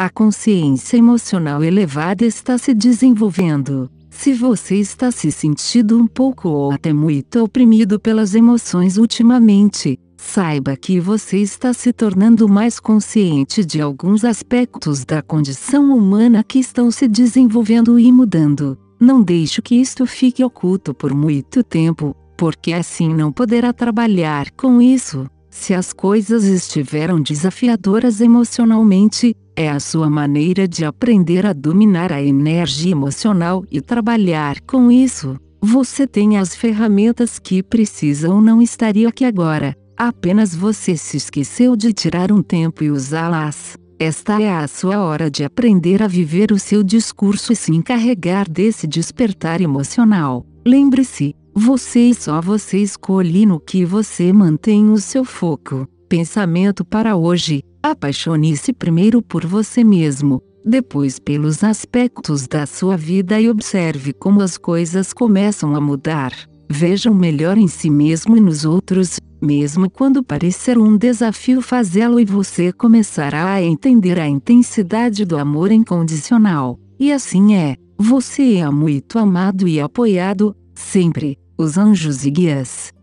A consciência emocional elevada está se desenvolvendo. Se você está se sentindo um pouco ou até muito oprimido pelas emoções ultimamente, saiba que você está se tornando mais consciente de alguns aspectos da condição humana que estão se desenvolvendo e mudando. Não deixe que isto fique oculto por muito tempo, porque assim não poderá trabalhar com isso. Se as coisas estiveram desafiadoras emocionalmente, é a sua maneira de aprender a dominar a energia emocional e trabalhar com isso. Você tem as ferramentas que precisa ou não estaria aqui agora, apenas você se esqueceu de tirar um tempo e usá-las. Esta é a sua hora de aprender a viver o seu discurso e se encarregar desse despertar emocional. Lembre-se, você e só você escolhe no que você mantém o seu foco. Pensamento para hoje: apaixone-se primeiro por você mesmo, depois pelos aspectos da sua vida e observe como as coisas começam a mudar. Vejam melhor em si mesmo e nos outros, mesmo quando parecer um desafio fazê-lo e você começará a entender a intensidade do amor incondicional. E assim é, você é muito amado e apoiado, sempre, os anjos e guias